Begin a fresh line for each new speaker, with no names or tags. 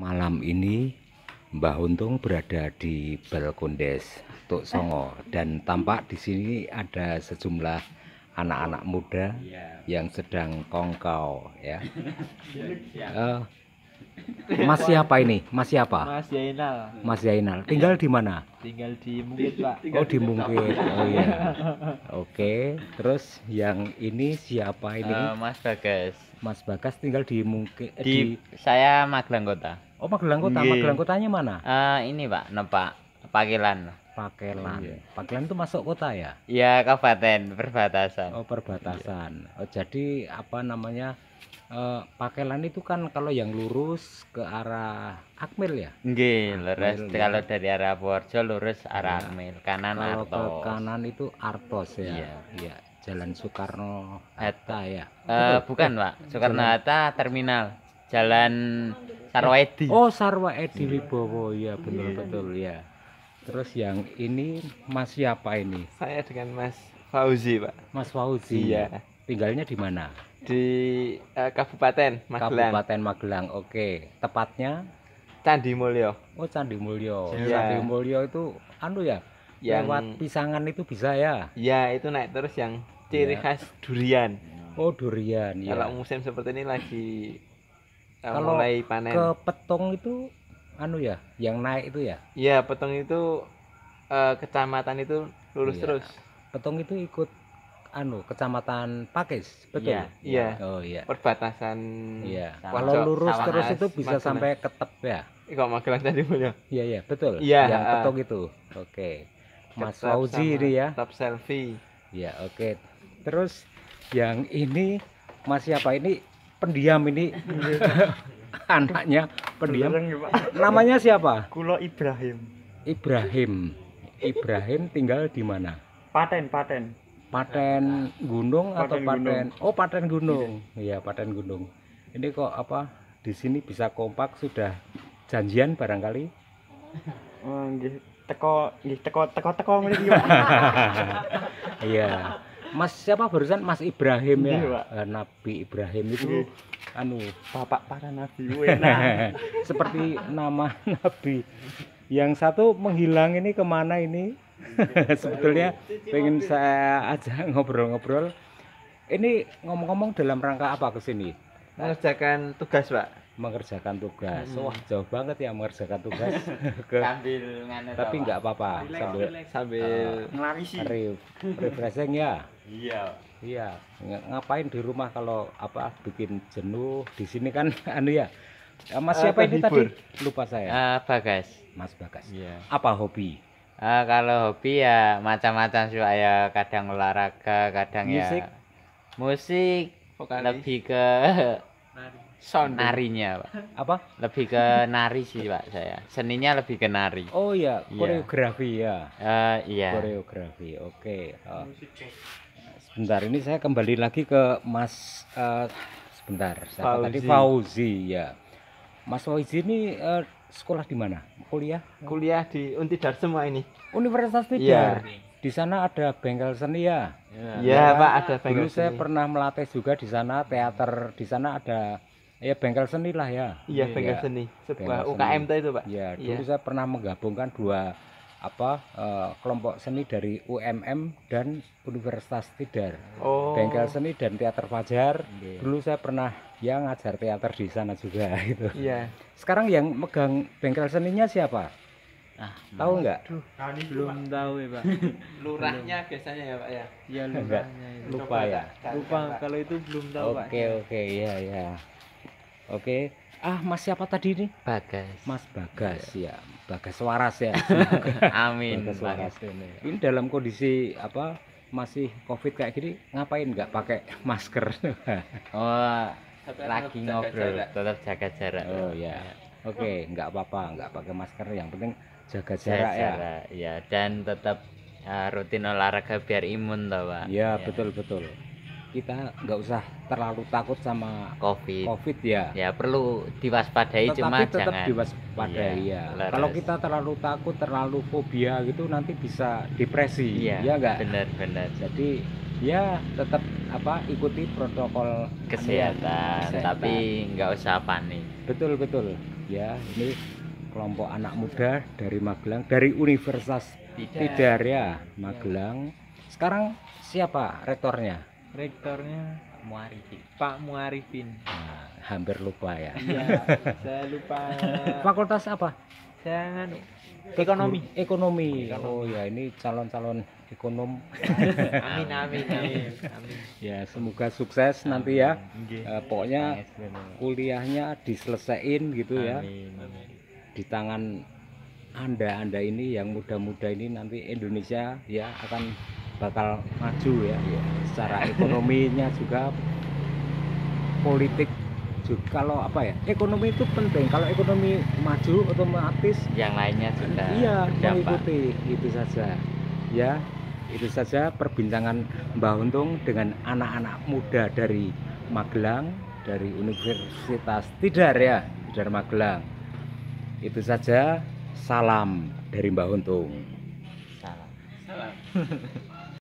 Malam ini Mbah Untung berada di Balkondes Tok Songo dan tampak di sini ada sejumlah anak-anak muda iya. yang sedang kongkau ya. Uh, Mas siapa ini? Mas siapa? Mas Yainal. Mas Yainal. Tinggal di mana? Tinggal di Mungkit, Pak. Oh, di Mungkit. Oh iya. Oke, terus yang ini siapa ini? Eh, Mas Bagas. Mas Bagas tinggal di Mungkit eh, di, di... saya Magelang Kota. Oh Magelang Kota, yeah. Magelang Kotanya mana? Eh ini Pak, Nepak, Pakilan. Pakelan. yeah. Pakelan itu masuk kota ya? Iya, kabupaten perbatasan. Oh, perbatasan. yeah. Oh, jadi apa namanya? Eh, Pakelan itu kan kalau yang lurus ke arah Akmil ya? Nggih, lurus. Ya. Kalau dari arah Purworejo lurus arah yeah. Akmil, kanan kalau Artos. Kalau ke kanan itu Artos ya. Iya. iya. Jalan Soekarno Hatta ya. Eh, bukan, eh, Pak. Soekarno Hatta terminal. Jalan Edi. Oh, Edi Wibowo. Iya, betul yeah. betul ya. Terus yang ini Mas siapa ini? Saya dengan Mas Fauzi, Pak. Mas Fauzi. Iya. Tinggalnya di mana? Di uh, Kabupaten Magelang. Kabupaten Magelang. Oke. Tepatnya Candi Mulyo. Oh, Candi Mulyo. Yeah. Candi Mulyo itu anu ya? Yang... Lewat pisangan itu bisa ya? Iya, itu naik terus yang ciri yeah. khas durian. Oh, durian ya. Kalau musim seperti ini lagi kalau mulai panen ke petong itu anu ya yang naik itu ya iya petong itu uh, kecamatan itu lurus iya. terus petong itu ikut anu kecamatan Pakis betul iya, ya? iya. oh iya perbatasan iya kalau lurus Sawang terus itu bisa Magelang. sampai ketep ya kok Magelang tadi punya iya iya betul iya yang uh, petong itu oke okay. Mas Fauzi ini ya top selfie iya oke okay. terus yang ini masih apa ini pendiam ini anaknya pendiam. Ya, Namanya siapa? Kulo Ibrahim. Ibrahim. Ibrahim tinggal di mana? Paten, Paten. Paten Gunung atau Paten? Gunung. Oh, Paten Gunung. Iya. iya, Paten Gunung. Ini kok apa? Di sini bisa kompak sudah janjian barangkali? Oh, Teko, nggih teko teko teko Iya. Mas siapa barusan Mas Ibrahim ya? Iya, eh, Nabi Ibrahim itu iya. anu bapak para nabi. Seperti nama nabi. Yang satu menghilang ini kemana ini? Sebetulnya pengen saya aja ngobrol-ngobrol. Ini ngomong-ngomong dalam rangka apa ke sini? Mengerjakan tugas, Pak mengerjakan tugas. Hmm. Wah, jauh banget ya mengerjakan tugas. ke, sambil Tapi nggak apa-apa sambil relax. sambil uh, refreshing ya. Iya. Iya, ngapain di rumah kalau apa bikin jenuh di sini kan anu ya. Eh, Mas uh, siapa ini hibur. tadi? Lupa saya. Uh, Bagas. Mas Bagas. Yeah. Apa hobi? Uh, kalau hobi ya macam-macam sih ya kadang olahraga, kadang musik. ya musik, Vokalis. lebih ke sound ya? narinya pak apa lebih ke nari sih pak saya seninya lebih ke nari oh iya, iya. koreografi ya uh, iya koreografi oke okay. uh, sebentar ini saya kembali lagi ke mas uh, sebentar saya Fauzi. tadi Fauzi ya mas Fauzi ini uh, sekolah di mana kuliah kuliah di Unti semua ini Universitas iya. Tidar ya. di sana ada bengkel seni ya. Iya, ya, Pak, kan? ada bengkel Dulu seni. saya pernah melatih juga di sana teater. Di sana ada Iya bengkel seni lah ya. Iya, iya. bengkel ya, seni. Sebuah bengkel UKM itu, Pak. Iya, ya. dulu iya. saya pernah menggabungkan dua apa uh, kelompok seni dari UMM dan Universitas Tidar. Oh. Bengkel seni dan teater Fajar. Yeah. Dulu saya pernah yang ngajar teater di sana juga gitu. Iya. Sekarang yang megang bengkel seninya siapa? Ah, tahu nggak? belum Pak. tahu ya Pak. Lurahnya biasanya ya Pak ya. Iya lurahnya. Lupa ya. Lupa, ya. Lupa kalau itu belum tahu okay, Pak. Oke oke iya ya. ya. Oke. Okay. Ah, Mas siapa tadi ini? Bagas. Mas Bagas iya. ya. Bagas Waras ya. Amin. Bagas Waras ini. Ini dalam kondisi apa? Masih Covid kayak gini ngapain nggak pakai masker? oh, lagi ngobrol tetap jaga jarak. Oh ya. Oke, okay, nggak apa-apa, nggak pakai masker. Yang penting jaga jarak, jaga jarak ya. Ya, dan tetap uh, rutin olahraga biar imun toh, Pak. Ya, ya. betul betul kita nggak usah terlalu takut sama COVID. COVID ya. Ya perlu diwaspadai Tetapi cuma tetap jangan diwaspadai iya, ya. Kalau kita terlalu takut, terlalu fobia gitu nanti bisa depresi. Iya ya enggak? Benar-benar. Jadi ya tetap apa ikuti protokol kesehatan, kesehatan. tapi nggak usah panik. Betul betul. Ya, ini kelompok anak muda dari Magelang dari Universitas Tidar ya, Magelang. Sekarang siapa rektornya? rektornya Muarifin. Pak Muarifin. Nah, hampir lupa ya. ya saya lupa. Fakultas apa? Saya ekonomi. ekonomi. Ekonomi. Oh ya, ini calon-calon ekonom. amin, amin, amin, amin. Ya, semoga sukses amin. nanti ya. Okay. Uh, eh, pokoknya kuliahnya diselesaikan gitu ya. amin, ya. Amin. Di tangan Anda-anda ini yang muda-muda ini nanti Indonesia ya akan bakal maju ya yeah. secara ekonominya juga politik juga kalau apa ya ekonomi itu penting kalau ekonomi maju otomatis yang lainnya juga iya berdampak. mengikuti itu saja ya itu saja perbincangan Mbah Untung dengan anak-anak muda dari Magelang dari Universitas Tidar ya Tidar Magelang itu saja salam dari Mbah Untung salam salam